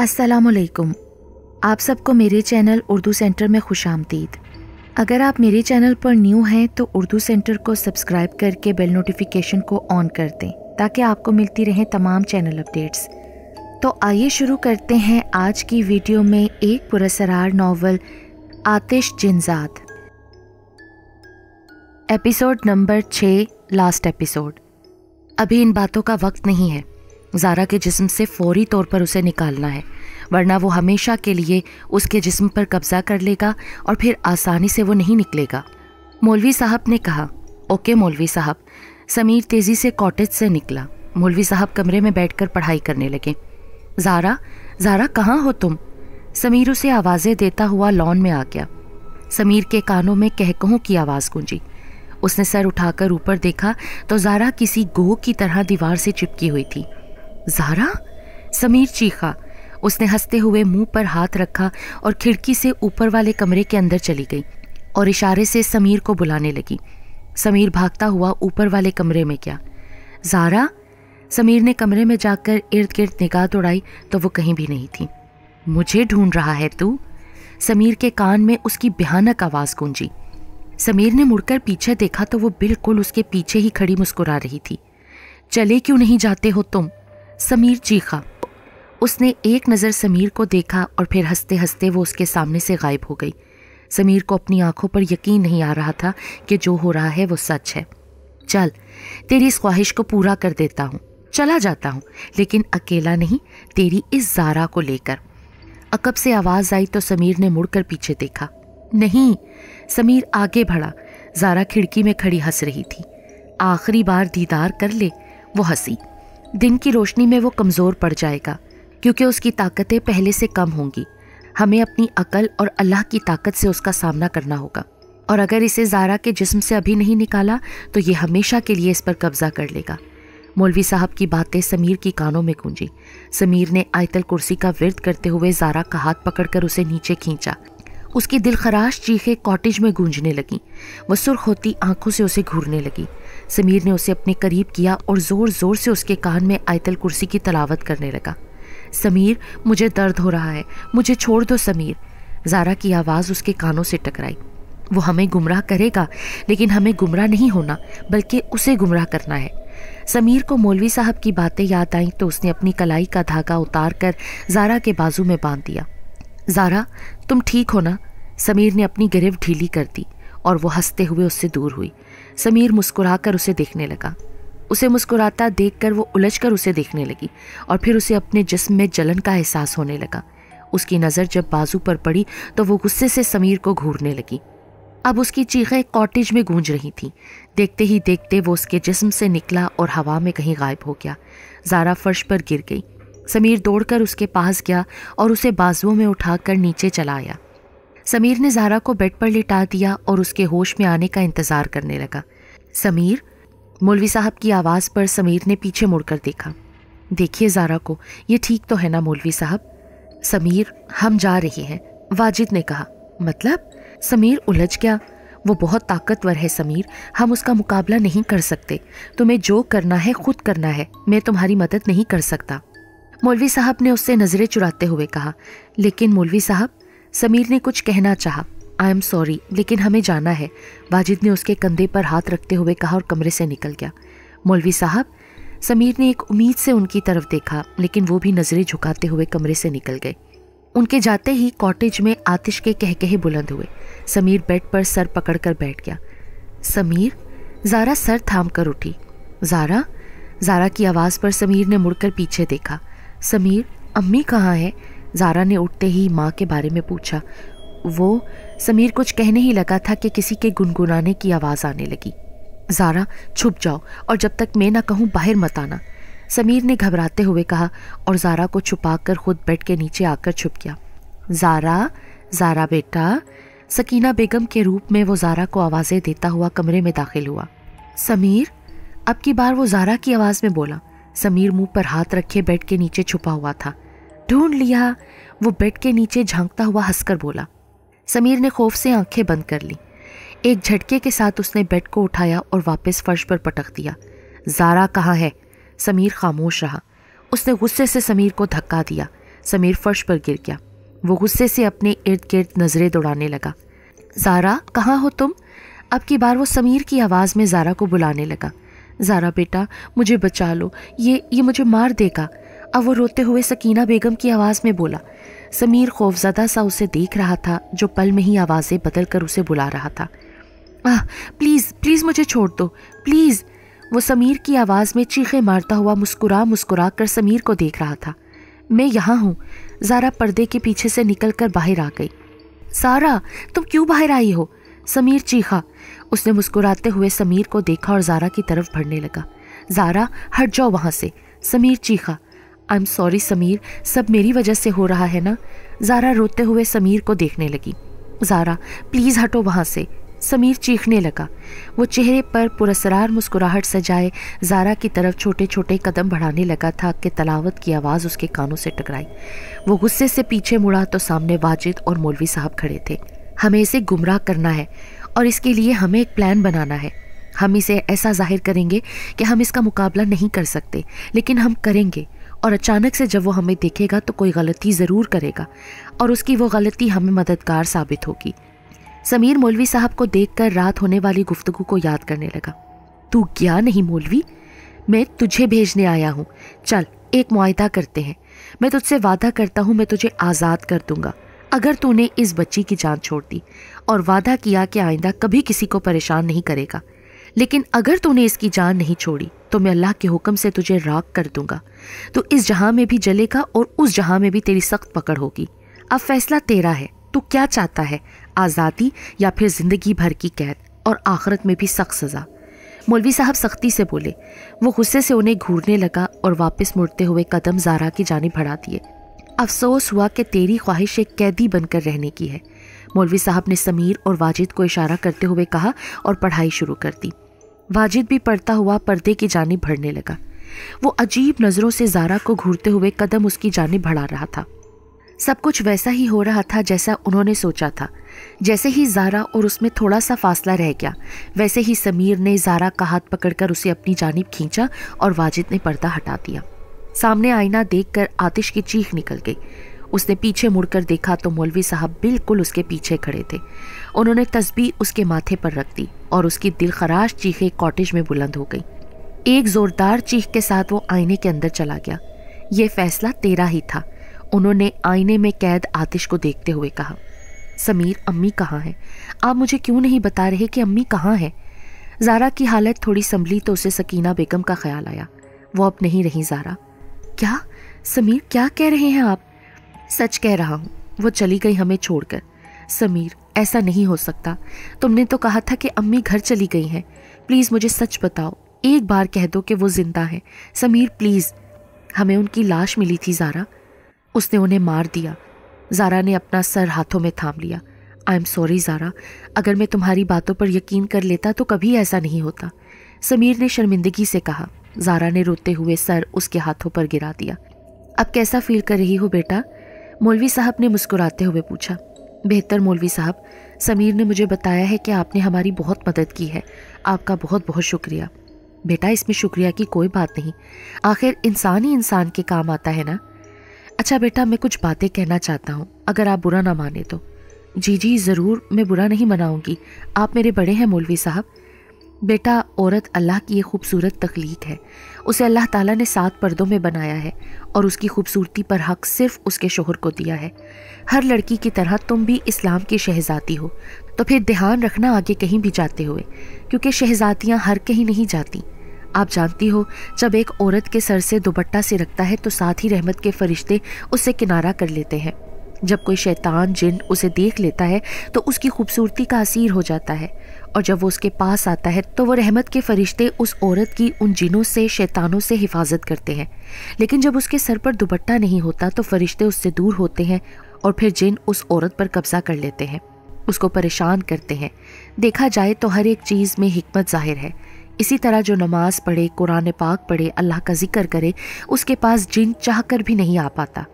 असलकुम आप सबको मेरे चैनल उर्दू सेंटर में खुश आमदीद अगर आप मेरे चैनल पर न्यू हैं तो उर्दू सेंटर को सब्सक्राइब करके बेल नोटिफिकेशन को ऑन कर दें ताकि आपको मिलती रहें तमाम चैनल अपडेट्स तो आइए शुरू करते हैं आज की वीडियो में एक पुरसरार नावल आतिश जिनजाद एपिसोड नंबर छः लास्ट एपिसोड अभी इन बातों का वक्त नहीं है जारा के जिस्म से फौरी तौर पर उसे निकालना है वरना वो हमेशा के लिए उसके जिस्म पर कब्जा कर लेगा और फिर आसानी से वो नहीं निकलेगा मौलवी साहब ने कहा ओके मौलवी साहब समीर तेज़ी से कॉटेज से निकला मौलवी साहब कमरे में बैठकर पढ़ाई करने लगे जारा जारा कहाँ हो तुम समीर उसे आवाज़ें देता हुआ लॉन में आ गया समीर के कानों में कहकहों की आवाज़ गूंजी उसने सर उठाकर ऊपर देखा तो जारा किसी गोह की तरह दीवार से चिपकी हुई थी जारा समीर चीखा उसने हंसते हुए मुंह पर हाथ रखा और खिड़की से ऊपर वाले कमरे के अंदर चली गई और इशारे से समीर को बुलाने लगी समीर भागता हुआ ऊपर वाले कमरे में क्या जारा समीर ने कमरे में जाकर इर्द गिर्द निगाह दौड़ाई तो वो कहीं भी नहीं थी मुझे ढूंढ रहा है तू समीर के कान में उसकी भयानक आवाज़ गूंजी समीर ने मुड़कर पीछे देखा तो वो बिल्कुल उसके पीछे ही खड़ी मुस्कुरा रही थी चले क्यों नहीं जाते हो तुम समीर चीखा उसने एक नज़र समीर को देखा और फिर हंसते हंसते वो उसके सामने से गायब हो गई समीर को अपनी आंखों पर यकीन नहीं आ रहा था कि जो हो रहा है वो सच है चल तेरी इस ख्वाहिश को पूरा कर देता हूँ चला जाता हूँ लेकिन अकेला नहीं तेरी इस जारा को लेकर अकब से आवाज़ आई तो समीर ने मुड़कर पीछे देखा नहीं समीर आगे बढ़ा जारा खिड़की में खड़ी हंस रही थी आखिरी बार दीदार कर ले वो हंसी दिन की रोशनी में वो कमज़ोर पड़ जाएगा क्योंकि उसकी ताकतें पहले से कम होंगी हमें अपनी अकल और अल्लाह की ताकत से उसका सामना करना होगा और अगर इसे जारा के जिस्म से अभी नहीं निकाला तो ये हमेशा के लिए इस पर कब्जा कर लेगा मौलवी साहब की बातें समीर की कानों में गूंजी समीर ने आयतल कुर्सी का विरद करते हुए जारा का हाथ पकड़कर उसे नीचे खींचा उसकी दिलखराश चीखें कॉटेज में गूंजने लगीं वह सुर्ख होती आंखों से उसे घूरने लगी समीर ने उसे अपने करीब किया और ज़ोर ज़ोर से उसके कान में आयतल कुर्सी की तलावत करने लगा समीर मुझे दर्द हो रहा है मुझे छोड़ दो समीर जारा की आवाज़ उसके कानों से टकराई वो हमें गुमराह करेगा लेकिन हमें गुमराह नहीं होना बल्कि उसे गुमराह करना है समीर को मौलवी साहब की बातें याद आईं तो उसने अपनी कलाई का धागा उतार कर जारा के बाजू में बांध दिया ज़ारा तुम ठीक हो ना समीर ने अपनी गिरफ ढीली कर दी और वो हंसते हुए उससे दूर हुई समीर मुस्कुराकर उसे देखने लगा उसे मुस्कुराता देखकर वो उलझकर उसे देखने लगी और फिर उसे अपने जिस्म में जलन का एहसास होने लगा उसकी नज़र जब बाजू पर पड़ी तो वो गुस्से से समीर को घूरने लगी अब उसकी चीखें कॉटेज में गूंज रही थीं देखते ही देखते वो उसके जिस्म से निकला और हवा में कहीं गायब हो गया जारा फर्श पर गिर गई समीर दौड़कर उसके पास गया और उसे बाजुओं में उठाकर नीचे चला आया समीर ने जहरा को बेड पर लिटा दिया और उसके होश में आने का इंतज़ार करने लगा समीर मौलवी साहब की आवाज़ पर समीर ने पीछे मुड़कर देखा देखिए जारा को ये ठीक तो है ना मौलवी साहब समीर हम जा रहे हैं वाजिद ने कहा मतलब समीर उलझ गया वो बहुत ताकतवर है समीर हम उसका मुकाबला नहीं कर सकते तुम्हें जो करना है खुद करना है मैं तुम्हारी मदद नहीं कर सकता मौलवी साहब ने उससे नज़रें चुराते हुए कहा लेकिन मौलवी साहब समीर ने कुछ कहना चाहा आई एम सॉरी लेकिन हमें जाना है वाजिद ने उसके कंधे पर हाथ रखते हुए कहा और कमरे से निकल गया मौलवी साहब समीर ने एक उम्मीद से उनकी तरफ देखा लेकिन वो भी नज़रें झुकाते हुए कमरे से निकल गए उनके जाते ही कॉटेज में आतिश के कहकहे बुलंद हुए समीर बेड पर सर पकड़कर बैठ गया समीर ज़ारा सर थाम कर उठी ज़ारा ज़ारा की आवाज़ पर समीर ने मुड़कर पीछे देखा समीर अम्मी कहाँ है जारा ने उठते ही माँ के बारे में पूछा वो समीर कुछ कहने ही लगा था कि किसी के गुनगुनाने की आवाज़ आने लगी जारा छुप जाओ और जब तक मैं ना कहूँ बाहर मत आना समीर ने घबराते हुए कहा और जारा को छुपा कर खुद बेड के नीचे आकर छुप गया जारा जारा बेटा सकीना बेगम के रूप में वो जारा को आवाज़ें देता हुआ कमरे में दाखिल हुआ समीर अब की बार वो जारा की आवाज़ में बोला समीर मुंह पर हाथ रखे बेड के नीचे छुपा हुआ था ढूंढ लिया वो बेड के नीचे झांकता हुआ हंसकर बोला समीर ने खौफ से आंखें बंद कर ली एक झटके के साथ उसने बेड को उठाया और वापस फर्श पर पटक दिया जारा कहाँ है समीर खामोश रहा उसने गुस्से से समीर को धक्का दिया समीर फर्श पर गिर गया वो गुस्से से अपने इर्द गिर्द नज़रें दौड़ाने लगा जारा कहाँ हो तुम अब की बार वो समीर की आवाज़ में जारा को बुलाने लगा ज़ारा बेटा मुझे बचा लो ये ये मुझे मार देगा अब वो रोते हुए सकीना बेगम की आवाज़ में बोला समीर खौफजदा सा उसे देख रहा था जो पल में ही आवाज़ें बदल कर उसे बुला रहा था आह प्लीज़ प्लीज़ मुझे छोड़ दो प्लीज़ वो समीर की आवाज़ में चीखे मारता हुआ मुस्कुरा मुस्कुरा कर समीर को देख रहा था मैं यहाँ हूँ ज़ारा पर्दे के पीछे से निकल कर बाहर आ गई सारा तुम क्यों बाहर आई हो समीर चीखा उसने मुस्कुराते हुए समीर को देखा और जारा की तरफ भरने लगा जारा हट जाओ वहाँ से समीर चीखा आई एम सॉरी समीर सब मेरी वजह से हो रहा है ना जारा रोते हुए समीर को देखने लगी जारा प्लीज़ हटो वहाँ से समीर चीखने लगा वो चेहरे पर पुरसरार मुस्कुराहट सजाए जारा की तरफ छोटे छोटे कदम बढ़ाने लगा था कि तलावत की आवाज़ उसके कानों से टकराई वो गुस्से से पीछे मुड़ा तो सामने वाजिद और मौलवी साहब खड़े थे हमें इसे गुमराह करना है और इसके लिए हमें एक प्लान बनाना है हम इसे ऐसा जाहिर करेंगे कि हम इसका मुकाबला नहीं कर सकते लेकिन हम करेंगे और अचानक से जब वो हमें देखेगा तो कोई गलती ज़रूर करेगा और उसकी वो गलती हमें मददगार साबित होगी समीर मौलवी साहब को कर रात होने वाली गुफ्तगु को याद करने लगा तू क्या नहीं मौलवी मैं तुझे भेजने आया हूँ चल एक मुआदा करते हैं मैं तुझसे वादा करता हूँ मैं तुझे आज़ाद कर दूंगा अगर तूने इस बच्ची की जान छोड़ दी और वादा किया कि आइंदा कभी किसी को परेशान नहीं करेगा लेकिन अगर तूने इसकी जान नहीं छोड़ी तो मैं अल्लाह के हुक्म से तुझे राख कर दूंगा तो इस जहां में भी जलेगा और उस जहां में भी तेरी सख्त पकड़ होगी अब फैसला तेरा है तू क्या चाहता है आज़ादी या फिर ज़िंदगी भर की कैद और आखिरत में भी सख्त सज़ा मौलवी साहब सख्ती से बोले वो गुस्से से उन्हें घूरने लगा और वापस मुड़ते हुए कदम जारा की जानी बढ़ा दिए अफसोस हुआ कि तेरी ख्वाहिश एक कैदी बनकर रहने की है मौलवी साहब ने समीर और वाजिद को इशारा करते हुए कहा और पढ़ाई शुरू कर दी वाजिद भी पढ़ता हुआ पर्दे की जानब भरने लगा वो अजीब नज़रों से जारा को घूरते हुए कदम उसकी जाने बढ़ा रहा था सब कुछ वैसा ही हो रहा था जैसा उन्होंने सोचा था जैसे ही जारा और उसमें थोड़ा सा फासला रह गया वैसे ही समीर ने जारा का हाथ पकड़कर उसे अपनी जानब खींचा और वाजिद ने पर्दा हटा दिया सामने आईना देखकर आतिश की चीख निकल गई उसने पीछे मुड़कर देखा तो मौलवी साहब बिल्कुल उसके पीछे खड़े थे उन्होंने तस्बी उसके माथे पर रख दी और उसकी दिलखराश चीखें कॉटेज में बुलंद हो गई एक जोरदार चीख के साथ वो आईने के अंदर चला गया ये फैसला तेरा ही था उन्होंने आईने में कैद आतिश को देखते हुए कहा समीर अम्मी कहाँ हैं आप मुझे क्यों नहीं बता रहे कि अम्मी कहाँ हैं जारा की हालत थोड़ी संभली तो उसे सकीना बेगम का ख्याल आया वो अब नहीं रही जारा क्या समीर क्या कह रहे हैं आप सच कह रहा हूँ वो चली गई हमें छोड़कर समीर ऐसा नहीं हो सकता तुमने तो कहा था कि अम्मी घर चली गई हैं प्लीज़ मुझे सच बताओ एक बार कह दो कि वो जिंदा है समीर प्लीज़ हमें उनकी लाश मिली थी ज़ारा उसने उन्हें मार दिया ज़ारा ने अपना सर हाथों में थाम लिया आई एम सॉरी ज़ारा अगर मैं तुम्हारी बातों पर यकीन कर लेता तो कभी ऐसा नहीं होता समीर ने शर्मिंदगी से कहा जारा ने रोते हुए सर उसके हाथों पर गिरा दिया अब कैसा फील कर रही हो बेटा मौलवी साहब ने मुस्कुराते हुए पूछा बेहतर मौलवी साहब समीर ने मुझे बताया है कि आपने हमारी बहुत मदद की है आपका बहुत बहुत शुक्रिया बेटा इसमें शुक्रिया की कोई बात नहीं आखिर इंसान ही इंसान के काम आता है ना अच्छा बेटा मैं कुछ बातें कहना चाहता हूँ अगर आप बुरा ना माने तो जी जी ज़रूर मैं बुरा नहीं मनाऊंगी आप मेरे बड़े हैं मौलवी साहब बेटा औरत अल्लाह की ये खूबसूरत तख्लीक है उसे अल्लाह ताला ने सात पर्दों में बनाया है और उसकी खूबसूरती पर हक सिर्फ उसके शोहर को दिया है हर लड़की की तरह तुम भी इस्लाम की शहजादी हो तो फिर ध्यान रखना आगे कहीं भी जाते हुए क्योंकि शहजादियाँ हर कहीं नहीं जाती आप जानती हो जब एक औरत के सर से दुपट्टा से रखता है तो साथ ही रहमत के फरिश्ते उससे किनारा कर लेते हैं जब कोई शैतान जिन उसे देख लेता है तो उसकी खूबसूरती का असीर हो जाता है और जब वो उसके पास आता है तो वो रहमत के फरिश्ते उस औरत की उन जिनों से शैतानों से हिफाजत करते हैं लेकिन जब उसके सर पर दुपट्टा नहीं होता तो फरिश्ते उससे दूर होते हैं और फिर जिन उस औरत पर कब्जा कर लेते हैं उसको परेशान करते हैं देखा जाए तो हर एक चीज़ में हिकमत जाहिर है इसी तरह जो नमाज़ पढ़े कुरान पाक पढ़े अल्लाह का जिक्र करे उसके पास जिन चाह कर भी नहीं आ पाता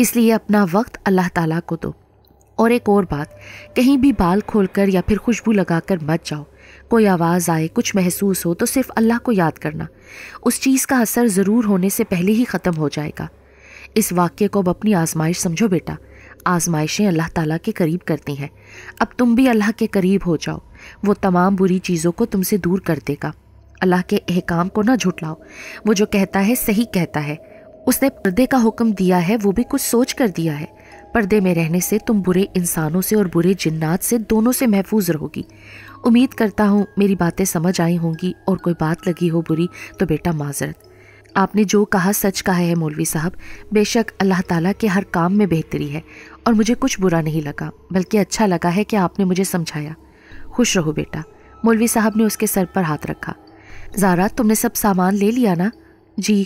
इसलिए अपना वक्त अल्लाह ताला को दो और एक और बात कहीं भी बाल खोलकर या फिर खुशबू लगाकर मत जाओ कोई आवाज़ आए कुछ महसूस हो तो सिर्फ अल्लाह को याद करना उस चीज़ का असर ज़रूर होने से पहले ही ख़त्म हो जाएगा इस वाक्य को अब अपनी आजमाइश समझो बेटा आजमाइशें अल्लाह ताला के करीब करती हैं अब तुम भी अल्लाह के करीब हो जाओ वो तमाम बुरी चीज़ों को तुमसे दूर कर देगा अल्लाह के अहकाम को ना झुटलाओ वो जो कहता है सही कहता है उसने पर्दे का हुक्म दिया है वो भी कुछ सोच कर दिया है पर्दे में रहने से तुम बुरे इंसानों से और बुरे जिन्नात से दोनों से महफूज रहोगी उम्मीद करता हूँ मेरी बातें समझ आई होंगी और कोई बात लगी हो बुरी तो बेटा माजरत आपने जो कहा सच कहा है मौलवी साहब बेशक अल्लाह ताला के हर काम में बेहतरी है और मुझे कुछ बुरा नहीं लगा बल्कि अच्छा लगा है कि आपने मुझे समझाया खुश रहो बेटा मौलवी साहब ने उसके सर पर हाथ रखा ज़ारा तुमने सब सामान ले लिया ना जी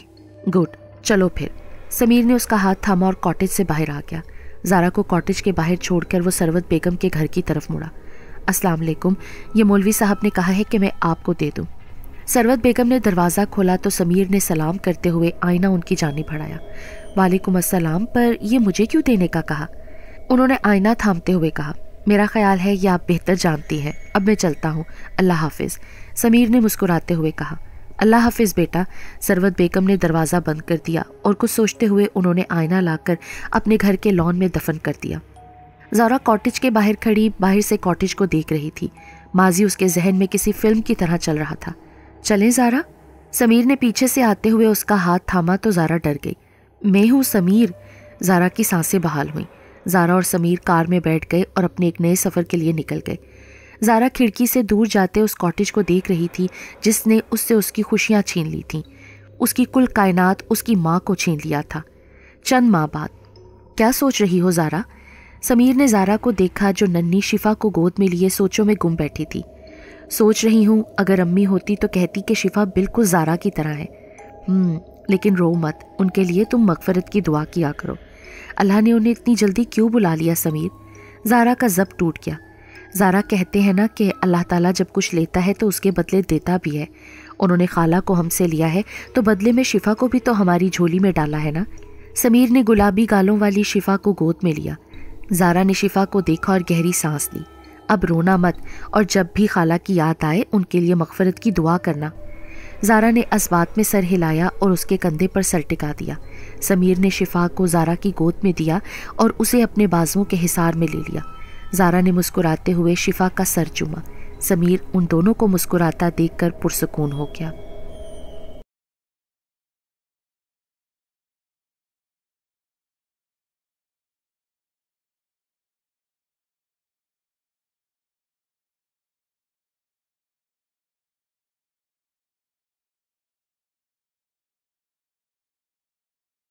गुड चलो फिर समीर ने उसका हाथ थामा और कॉटेज से बाहर आ गया जारा को कॉटेज के बाहर छोड़कर वो सरवत बेगम के घर की तरफ मुड़ा अस्सलाम वालेकुम ये मौलवी साहब ने कहा है कि मैं आपको दे दूँ सरवत बेगम ने दरवाज़ा खोला तो समीर ने सलाम करते हुए आईना उनकी जानी भड़ाया वालेकुम अस्सलाम पर यह मुझे क्यों देने का कहा उन्होंने आईना थामते हुए कहा मेरा ख्याल है यह आप बेहतर जानती हैं अब मैं चलता हूँ अल्लाह हाफिज़ समीर ने मुस्कुराते हुए कहा अल्लाह हाफिज बेटा सरवत बेगम ने दरवाज़ा बंद कर दिया और कुछ सोचते हुए उन्होंने आईना लाकर अपने घर के लॉन में दफन कर दिया जारा कॉटेज के बाहर खड़ी बाहर से कॉटेज को देख रही थी माजी उसके जहन में किसी फिल्म की तरह चल रहा था चलें जारा समीर ने पीछे से आते हुए उसका हाथ थामा तो जारा डर गई मैं हूँ समीर जारा की सांसें बहाल हुई जारा और समीर कार में बैठ गए और अपने एक नए सफ़र के लिए निकल गए जारा खिड़की से दूर जाते उस कॉटेज को देख रही थी जिसने उससे उसकी खुशियाँ छीन ली थीं उसकी कुल कायनात उसकी माँ को छीन लिया था चंद माह बाद क्या सोच रही हो जारा समीर ने जारा को देखा जो नन्नी शिफा को गोद में लिए सोचों में गुम बैठी थी सोच रही हूँ अगर अम्मी होती तो कहती कि शिफा बिल्कुल जारा की तरह है हम्म, लेकिन रो मत उनके लिए तुम मकफरत की दुआ किया करो अल्लाह ने उन्हें इतनी जल्दी क्यों बुला लिया समीर जारा का जब टूट गया ज़ारा कहते हैं ना कि अल्लाह ताला जब कुछ लेता है तो उसके बदले देता भी है उन्होंने खाला को हमसे लिया है तो बदले में शिफा को भी तो हमारी झोली में डाला है ना समीर ने गुलाबी गालों वाली शिफा को गोद में लिया ज़ारा ने शिफा को देखा और गहरी सांस ली अब रोना मत और जब भी खाला की याद आए उनके लिए मकफ़रत की दुआ करना ज़ारा ने असबात में सर हिलाया और उसके कंधे पर सर टिका दिया समीर ने शिफा को ज़ारा की गोद में दिया और उसे अपने बाजुओं के हिसार में ले लिया जारा ने मुस्कुराते हुए शिफा का सर चुमा समीर उन दोनों को मुस्कुराता देखकर पुरसकून हो गया